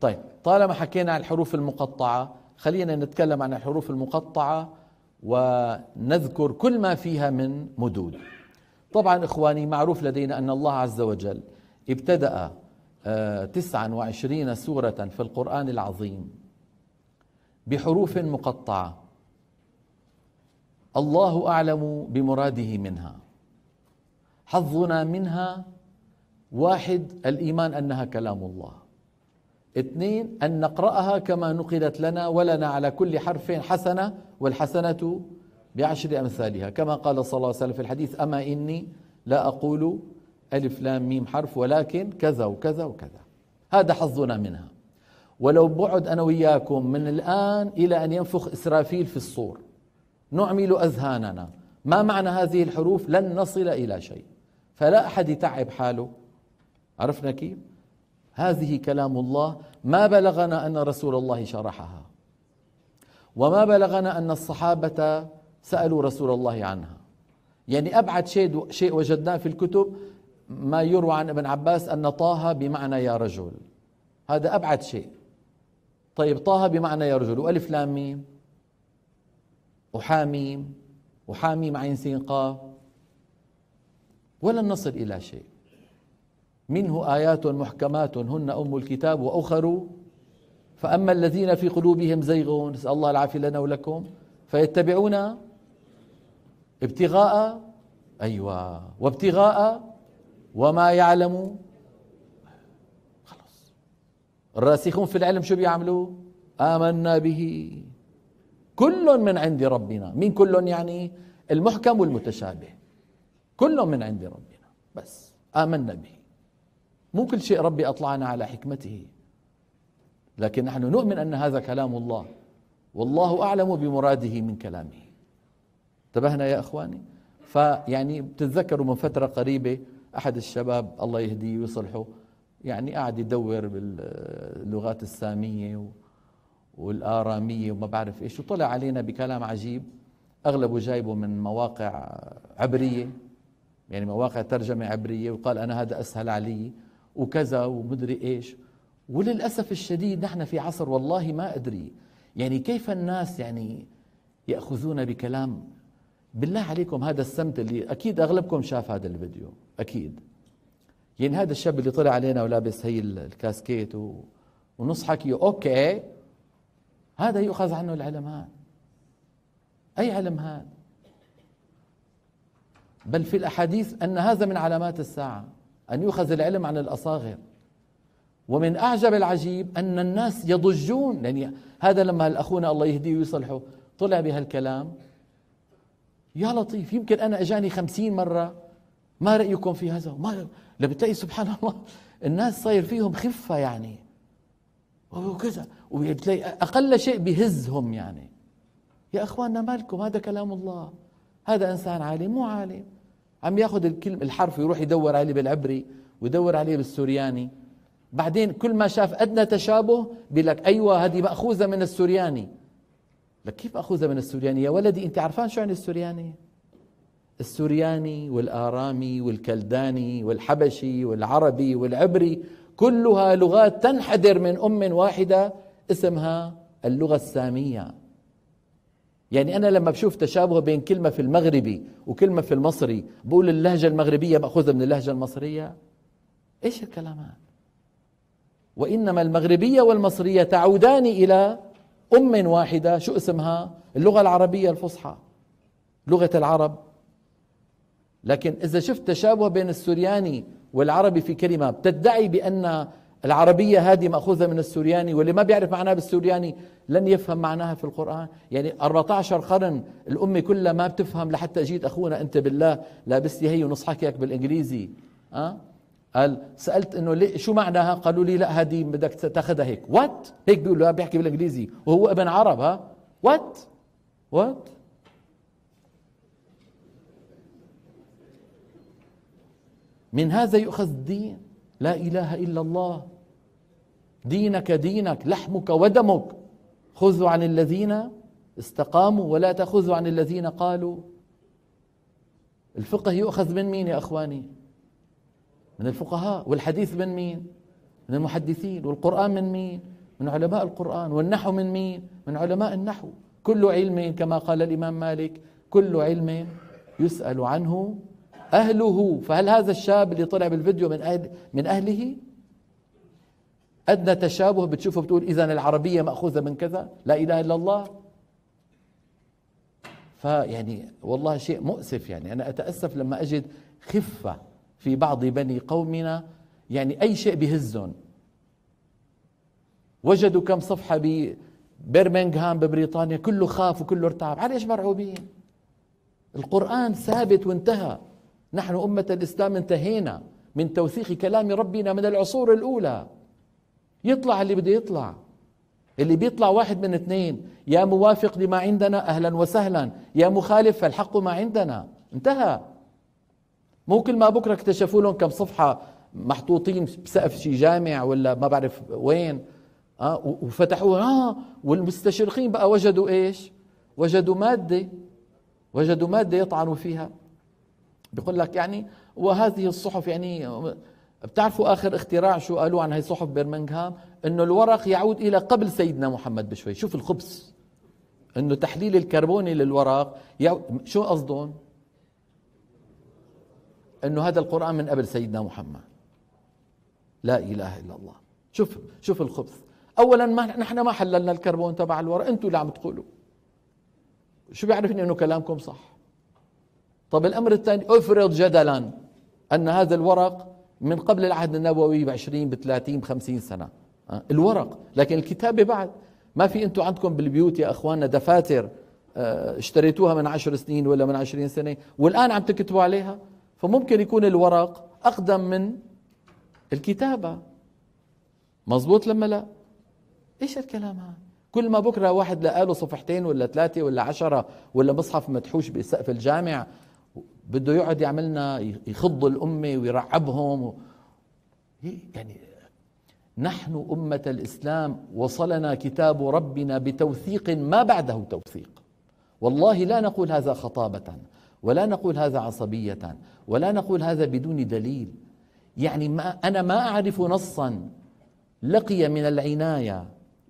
طيب طالما حكينا عن الحروف المقطعة خلينا نتكلم عن الحروف المقطعة ونذكر كل ما فيها من مدود طبعا إخواني معروف لدينا أن الله عز وجل ابتدأ آه، تسعا وعشرين سورة في القرآن العظيم بحروف مقطعة الله أعلم بمراده منها حظنا منها واحد الإيمان أنها كلام الله اثنين أن نقرأها كما نقلت لنا ولنا على كل حرف حسنة والحسنة بعشر أمثالها كما قال صلى الله عليه وسلم في الحديث أما إني لا أقول ألف لام ميم حرف ولكن كذا وكذا وكذا هذا حظنا منها ولو بعد أنا وياكم من الآن إلى أن ينفخ إسرافيل في الصور نعمل أذهاننا ما معنى هذه الحروف لن نصل إلى شيء فلا أحد يتعب حاله عرفنا كيف هذه كلام الله ما بلغنا ان رسول الله شرحها وما بلغنا ان الصحابه سالوا رسول الله عنها يعني ابعد شيء شيء وجدناه في الكتب ما يروى عن ابن عباس ان طه بمعنى يا رجل هذا ابعد شيء طيب طه بمعنى يا رجل والف لام ميم وحاميم وحاميم عين سين قاف ولن نصل الى شيء منه آيات محكمات هن أم الكتاب وأخر فأما الذين في قلوبهم زيغ نسأل الله العافية لنا ولكم فيتبعون ابتغاء أيوة وابتغاء وما يعلم خلص الراسخون في العلم شو بيعملوا آمنا به كل من عند ربنا مين كل يعني المحكم والمتشابه كل من عند ربنا بس آمنا به مو كل شيء ربي أطلعنا على حكمته لكن نحن نؤمن أن هذا كلام الله والله أعلم بمراده من كلامه انتبهنا يا إخواني فيعني بتتذكروا من فترة قريبة أحد الشباب الله يهديه ويصلحه يعني قاعد يدور باللغات السامية والآرامية وما بعرف إيش وطلع علينا بكلام عجيب أغلبه جايبه من مواقع عبرية يعني مواقع ترجمة عبرية وقال أنا هذا أسهل علي وكذا ومدري ايش وللاسف الشديد نحن في عصر والله ما ادري يعني كيف الناس يعني ياخذون بكلام بالله عليكم هذا السمت اللي اكيد اغلبكم شاف هذا الفيديو اكيد يعني هذا الشاب اللي طلع علينا ولابس هي الكاسكيت و... ونص حكي اوكي هذا يؤخذ عنه العلم هذا اي علم هذا بل في الاحاديث ان هذا من علامات الساعه أن يؤخذ العلم عن الأصاغر ومن أعجب العجيب أن الناس يضجون يعني هذا لما الأخونا الله يهديه ويصلحه طلع بهالكلام يا لطيف يمكن أنا أجاني خمسين مرة ما رأيكم في هذا ما لبتلاقي سبحان الله الناس صاير فيهم خفة يعني وكذا وبتلاقي أقل شيء بهزهم يعني يا أخواننا مالكم هذا كلام الله هذا إنسان عالم مو عالم عم ياخذ الكلمة الحرف ويروح يدور عليه بالعبري ويدور عليه بالسورياني بعدين كل ما شاف ادنى تشابه بيقول لك ايوه هذه ماخوذه من السورياني لك كيف ماخوذه من السورياني يا ولدي انت عرفان شو يعني السورياني السورياني والارامي والكلداني والحبشي والعربي والعبري كلها لغات تنحدر من ام واحده اسمها اللغه الساميه يعني أنا لما بشوف تشابه بين كلمة في المغربي وكلمة في المصري بقول اللهجة المغربية مأخوذة من اللهجة المصرية إيش الكلام هذا وإنما المغربية والمصرية تعودان إلى أم واحدة شو اسمها اللغة العربية الفصحى لغة العرب لكن إذا شفت تشابه بين السورياني والعربي في كلمة بتدعي بأن العربية هذه مأخوذة من السورياني واللي ما بيعرف معناها بالسورياني لن يفهم معناها في القرآن يعني 14 قرن الأمة كلها ما بتفهم لحتى جيت أخونا أنت بالله لابستي هي ونص حكيك بالإنجليزي أه؟ قال سألت إنه لي شو معناها قالوا لي لا هذه بدك تاخذها هيك وات هيك بيقولوا بيحكي بالإنجليزي وهو ابن عرب ها وات وات من هذا يؤخذ الدين لا اله الا الله دينك دينك لحمك ودمك خذوا عن الذين استقاموا ولا تخذوا عن الذين قالوا الفقه يؤخذ من مين يا اخواني من الفقهاء والحديث من مين من المحدثين والقران من مين من علماء القران والنحو من مين من علماء النحو كل علم كما قال الامام مالك كل علم يسال عنه اهله فهل هذا الشاب اللي طلع بالفيديو من اهل من اهله أدنى تشابه بتشوفه بتقول إذا العربية مأخوذة من كذا لا إله إلا الله فيعني والله شيء مؤسف يعني أنا أتأسف لما أجد خفة في بعض بني قومنا يعني أي شيء بهزهم وجدوا كم صفحة ببرمنغهام ببريطانيا كله خاف وكله ارتعب على إيش مرعوبين القرآن ثابت وانتهى نحن أمة الإسلام انتهينا من توثيق كلام ربنا من العصور الأولى يطلع اللي بده يطلع اللي بيطلع واحد من اثنين يا موافق لما عندنا اهلا وسهلا يا مخالف فالحق ما عندنا انتهى مو كل ما بكره اكتشفوا لهم كم صفحه محطوطين بسقف شي جامع ولا ما بعرف وين اه وفتحوها اه والمستشرقين بقى وجدوا ايش؟ وجدوا ماده وجدوا ماده يطعنوا فيها بيقول لك يعني وهذه الصحف يعني بتعرفوا اخر اختراع شو قالوا عن هي صحف برمنغهام انه الورق يعود الى قبل سيدنا محمد بشوي شوف الخبث انه تحليل الكربوني للورق يعود شو قصدهم انه هذا القران من قبل سيدنا محمد لا اله الا الله شوف شوف الخبث اولا ما نحن ما حللنا الكربون تبع الورق انتم اللي عم تقولوا شو بيعرفني انه كلامكم صح طب الامر الثاني افرض جدلا ان هذا الورق من قبل العهد النبوي ب 20 ب 30 ب 50 سنه آه، الورق لكن الكتابه بعد ما في انتم عندكم بالبيوت يا اخواننا دفاتر آه، اشتريتوها من 10 سنين ولا من 20 سنة والآن عم تكتبوا عليها فممكن يكون الورق أقدم من الكتابة مزبوط لما لا إيش الكلام هذا كل ما بكرة واحد لقى له صفحتين ولا ثلاثة ولا عشرة ولا مصحف مدحوش بسقف الجامع بده يقعد يعملنا يخض الأمة ويرعبهم يعني نحن أمة الإسلام وصلنا كتاب ربنا بتوثيق ما بعده توثيق والله لا نقول هذا خطابة ولا نقول هذا عصبية ولا نقول هذا بدون دليل يعني ما أنا ما أعرف نصا لقي من العناية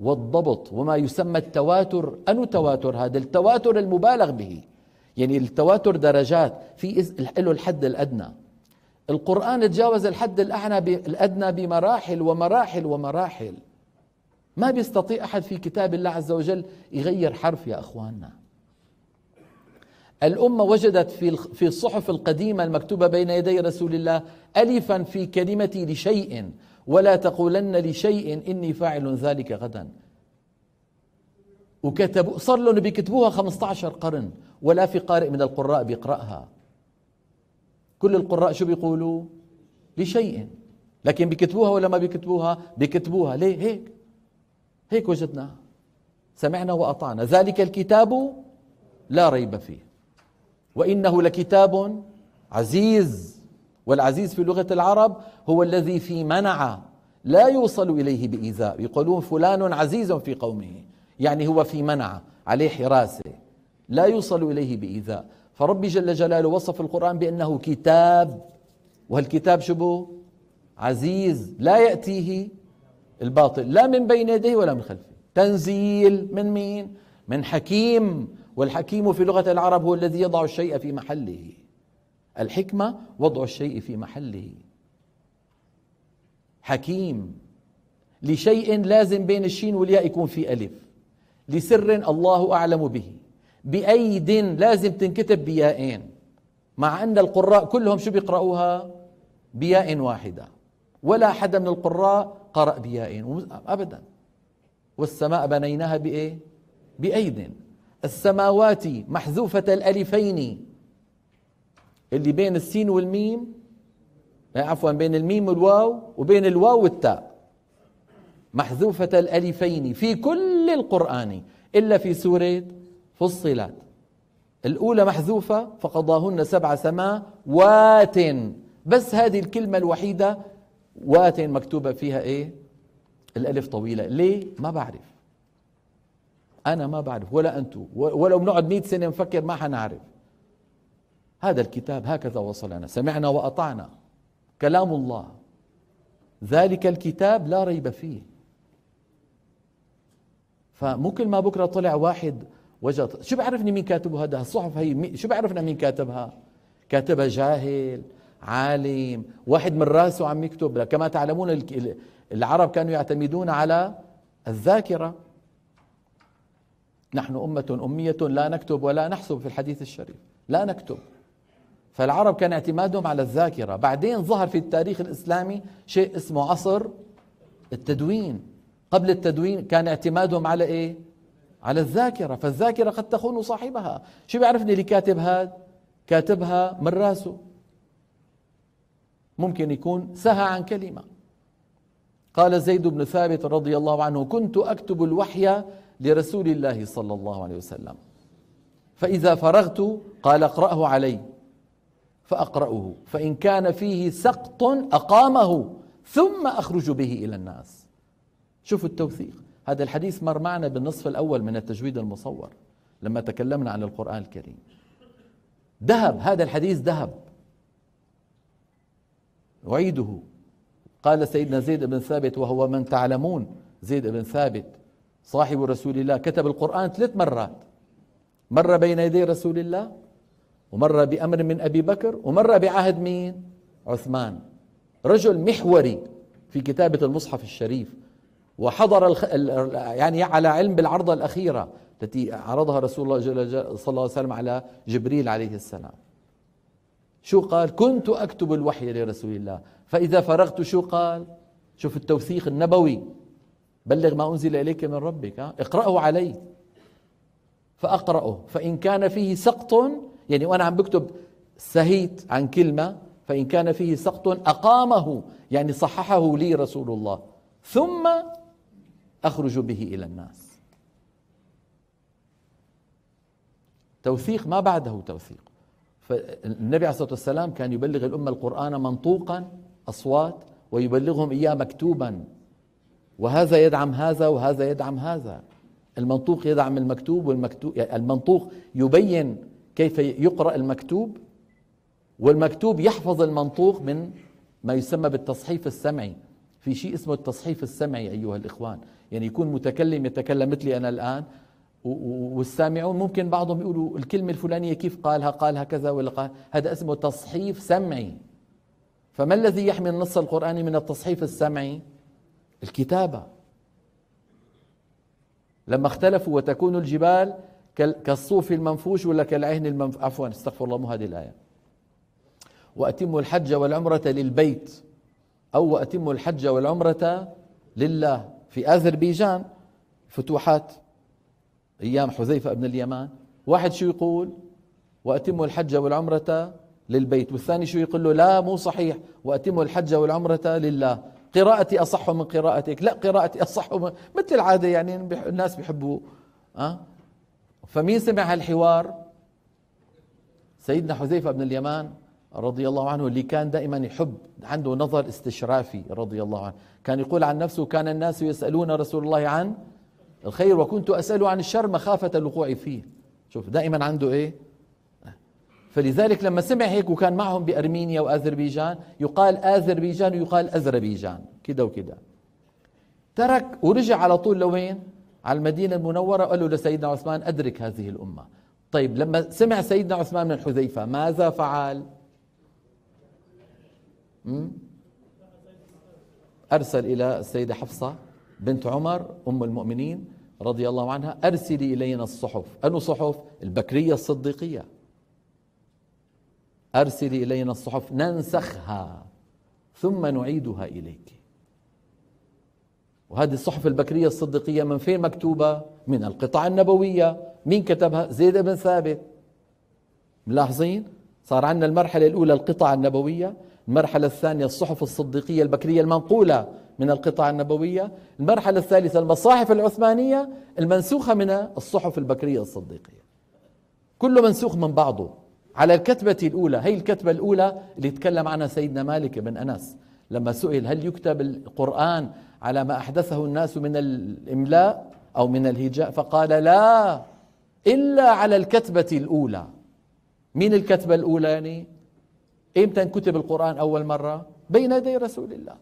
والضبط وما يسمى التواتر أنو تواتر هذا التواتر المبالغ به يعني التواتر درجات في له الحد الادنى القرآن تجاوز الحد الأعلى الأدنى بمراحل ومراحل ومراحل ما بيستطيع أحد في كتاب الله عز وجل يغير حرف يا أخواننا الأمة وجدت في في الصحف القديمة المكتوبة بين يدي رسول الله ألفا في كلمتي لشيء ولا تقولن لشيء إني فاعل ذلك غدا وكتبوا صار لهم بيكتبوها 15 قرن ولا في قارئ من القراء بيقرأها كل القراء شو بيقولوا لشيء لكن بيكتبوها ولا ما بيكتبوها بيكتبوها ليه هيك هيك وجدناها سمعنا وأطعنا ذلك الكتاب لا ريب فيه وإنه لكتاب عزيز والعزيز في لغة العرب هو الذي في منع لا يوصل إليه بإيذاء يقولون فلان عزيز في قومه يعني هو في منعة عليه حراسة لا يوصل إليه بإيذاء فربي جل جلاله وصف القرآن بأنه كتاب وهالكتاب شبه عزيز لا يأتيه الباطل لا من بين يديه ولا من خلفه تنزيل من مين؟ من حكيم والحكيم في لغة العرب هو الذي يضع الشيء في محله الحكمة وضع الشيء في محله حكيم لشيء لازم بين الشين والياء يكون في ألف لسر الله أعلم به بأيد لازم تنكتب بيائين مع أن القراء كلهم شو بيقرأوها بياء واحدة ولا حدا من القراء قرأ بياء أبدا والسماء بنيناها بإيه بأيد السماوات محذوفة الألفين اللي بين السين والميم عفوا بين الميم والواو وبين الواو والتاء محذوفة الألفين في كل كل القرآن إلا في سورة فصلات الأولى محذوفة فقضاهن سبع سماء وات بس هذه الكلمة الوحيدة وات مكتوبة فيها إيه الألف طويلة ليه ما بعرف أنا ما بعرف ولا أنتو ولو بنقعد مئة سنة نفكر ما حنعرف هذا الكتاب هكذا وصلنا سمعنا وأطعنا كلام الله ذلك الكتاب لا ريب فيه فممكن ما بكره طلع واحد وجد شو بعرفني مين كاتبه هذا الصحف هي شو بعرفنا مين كاتبها كاتبها جاهل عالم واحد من راسه عم يكتب كما تعلمون العرب كانوا يعتمدون على الذاكره نحن أمة أمية لا نكتب ولا نحسب في الحديث الشريف لا نكتب فالعرب كان اعتمادهم على الذاكرة بعدين ظهر في التاريخ الإسلامي شيء اسمه عصر التدوين قبل التدوين كان اعتمادهم على ايه على الذاكرة فالذاكرة قد تخون صاحبها شو بيعرفني اللي كاتب هاد كاتبها من راسه ممكن يكون سهى عن كلمة قال زيد بن ثابت رضي الله عنه كنت أكتب الوحي لرسول الله صلى الله عليه وسلم فإذا فرغت قال اقرأه علي فأقرأه فإن كان فيه سقط أقامه ثم أخرج به إلى الناس شوفوا التوثيق هذا الحديث مر معنا بالنصف الأول من التجويد المصور لما تكلمنا عن القرآن الكريم ذهب هذا الحديث ذهب أعيده قال سيدنا زيد بن ثابت وهو من تعلمون زيد بن ثابت صاحب رسول الله كتب القرآن ثلاث مرات مرة بين يدي رسول الله ومرة بأمر من أبي بكر ومرة بعهد مين عثمان رجل محوري في كتابة المصحف الشريف وحضر الخ... يعني على علم بالعرضة الأخيرة التي عرضها رسول الله صلى الله عليه وسلم على جبريل عليه السلام شو قال كنت أكتب الوحي لرسول الله فإذا فرغت شو قال شوف التوثيق النبوي بلغ ما أنزل إليك من ربك اقرأه علي فأقرأه فإن كان فيه سقط يعني وأنا عم بكتب سهيت عن كلمة فإن كان فيه سقط أقامه يعني صححه لي رسول الله ثم اخرج به الى الناس توثيق ما بعده توثيق فالنبي عليه الصلاه والسلام كان يبلغ الامه القران منطوقا اصوات ويبلغهم اياه مكتوبا وهذا يدعم هذا وهذا يدعم هذا المنطوق يدعم المكتوب والمكتوب يعني المنطوق يبين كيف يقرا المكتوب والمكتوب يحفظ المنطوق من ما يسمى بالتصحيف السمعي في شيء اسمه التصحيف السمعي أيها الإخوان يعني يكون متكلم يتكلم مثلي أنا الآن والسامعون ممكن بعضهم يقولوا الكلمة الفلانية كيف قالها قالها كذا ولا قال هذا اسمه تصحيف سمعي فما الذي يحمي النص القرآني من التصحيف السمعي الكتابة لما اختلفوا وتكون الجبال كالصوف المنفوش ولا كالعهن المنفوش عفوا استغفر الله مو هذه الآية وأتموا الحج والعمرة للبيت أو وأتموا الحج والعمرة لله في أذربيجان فتوحات أيام حذيفة بن اليمان واحد شو يقول وأتموا الحج والعمرة للبيت والثاني شو يقول له لا مو صحيح وأتموا الحج والعمرة لله قراءتي أصح من قراءتك لا قراءتي أصح من مثل العادة يعني الناس بيحبوا أه؟ فمين سمع هالحوار سيدنا حذيفة بن اليمان رضي الله عنه اللي كان دائما يحب عنده نظر استشرافي رضي الله عنه كان يقول عن نفسه كان الناس يسألون رسول الله عن الخير وكنت أسأله عن الشر مخافة الوقوع فيه شوف دائما عنده إيه فلذلك لما سمع هيك وكان معهم بأرمينيا وأذربيجان يقال أذربيجان ويقال أذربيجان كده وكده ترك ورجع على طول لوين على المدينة المنورة وقال له لسيدنا عثمان أدرك هذه الأمة طيب لما سمع سيدنا عثمان من حذيفة ماذا فعل أرسل إلى السيدة حفصة بنت عمر أم المؤمنين رضي الله عنها أرسلي إلينا الصحف أنو صحف البكرية الصديقية أرسلي إلينا الصحف ننسخها ثم نعيدها إليك وهذه الصحف البكرية الصديقية من فين مكتوبة؟ من القطع النبوية مين كتبها؟ زيد بن ثابت ملاحظين؟ صار عندنا المرحلة الأولى القطع النبوية المرحلة الثانية الصحف الصديقية البكرية المنقولة من القطع النبوية المرحلة الثالثة المصاحف العثمانية المنسوخة من الصحف البكرية الصديقية كله منسوخ من بعضه على الكتبة الأولى هي الكتبة الأولى اللي تكلم عنها سيدنا مالك بن أنس لما سئل هل يكتب القرآن على ما أحدثه الناس من الإملاء أو من الهجاء فقال لا إلا على الكتبة الأولى مين الكتبة الأولى يعني إمتى كتب القرآن أول مرة بين يدي رسول الله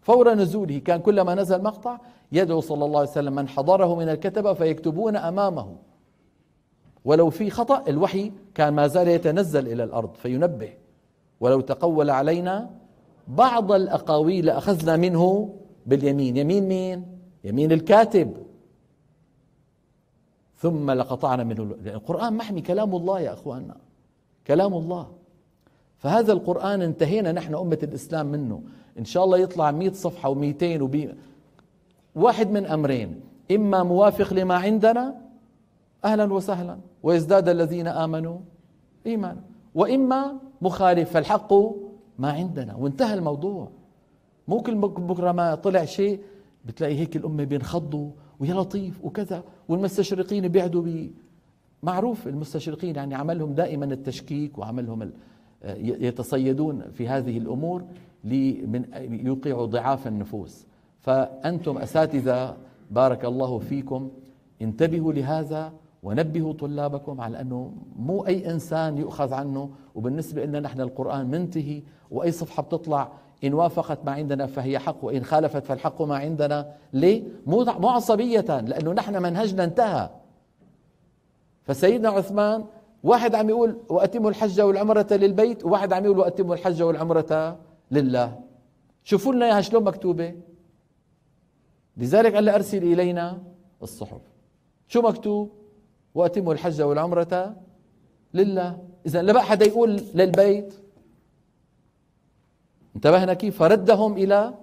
فور نزوله كان كلما نزل مقطع يدعو صلى الله عليه وسلم من حضره من الكتبة فيكتبون أمامه ولو في خطأ الوحي كان ما زال يتنزل إلى الأرض فينبه ولو تقول علينا بعض الأقاويل أخذنا منه باليمين يمين مين؟ يمين الكاتب ثم لقطعنا منه القرآن محمي كلام الله يا أخواننا كلام الله فهذا القرآن انتهينا نحن أمة الإسلام منه إن شاء الله يطلع مئة صفحة و200 وبي واحد من أمرين إما موافق لما عندنا أهلا وسهلا ويزداد الذين آمنوا إيمانا وإما مخالف فالحق ما عندنا وانتهى الموضوع مو كل بكره ما طلع شيء بتلاقي هيك الامه بينخضوا ويا لطيف وكذا والمستشرقين بيعدوا بي معروف المستشرقين يعني عملهم دائما التشكيك وعملهم يتصيدون في هذه الامور من يوقعوا ضعاف النفوس فانتم اساتذه بارك الله فيكم انتبهوا لهذا ونبهوا طلابكم على انه مو اي انسان يؤخذ عنه وبالنسبه لنا نحن القران منتهي واي صفحه بتطلع ان وافقت ما عندنا فهي حق وان خالفت فالحق ما عندنا ليه مو مو عصبيه لانه نحن منهجنا انتهى فسيدنا عثمان واحد عم يقول واتموا الحج والعمره للبيت وواحد عم يقول واتموا الحج والعمره لله شوفوا لنا اياها شلون مكتوبه لذلك قال ارسل الينا الصحف شو مكتوب واتموا الحج والعمره لله اذا لبقى حدا يقول للبيت انتبهنا كيف فردهم الى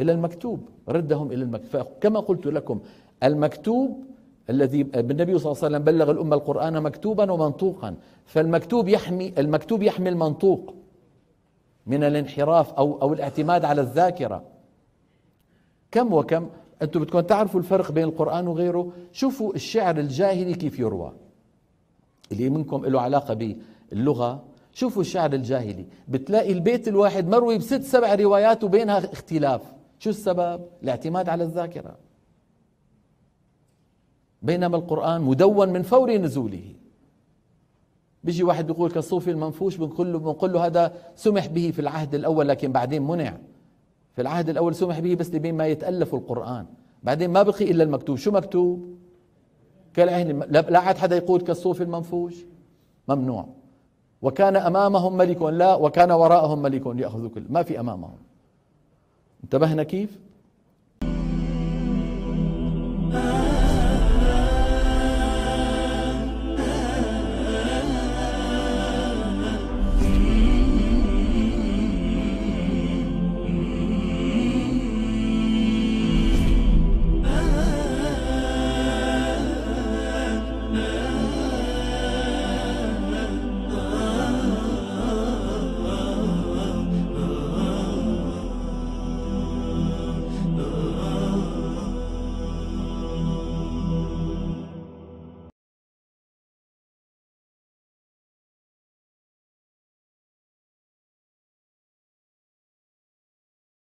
الى المكتوب ردهم الى المكتوب كما قلت لكم المكتوب الذي النبي صلى الله عليه وسلم بلغ الأمة القرآن مكتوبا ومنطوقا فالمكتوب يحمي المكتوب يحمي المنطوق من الانحراف أو أو الاعتماد على الذاكرة كم وكم أنتم بتكون تعرفوا الفرق بين القرآن وغيره شوفوا الشعر الجاهلي كيف يروى اللي منكم له علاقة باللغة شوفوا الشعر الجاهلي بتلاقي البيت الواحد مروي بست سبع روايات وبينها اختلاف شو السبب؟ الاعتماد على الذاكره بينما القرآن مدون من فور نزوله بيجي واحد بيقول كالصوفي المنفوش بنقول له بنقول له هذا سمح به في العهد الاول لكن بعدين منع في العهد الاول سمح به بس لبين ما يتالف القران بعدين ما بقي الا المكتوب شو مكتوب لا عاد حدا يقول كالصوفي المنفوش ممنوع وكان امامهم ملك لا وكان وراءهم ملك ياخذ كل ما في امامهم انتبهنا كيف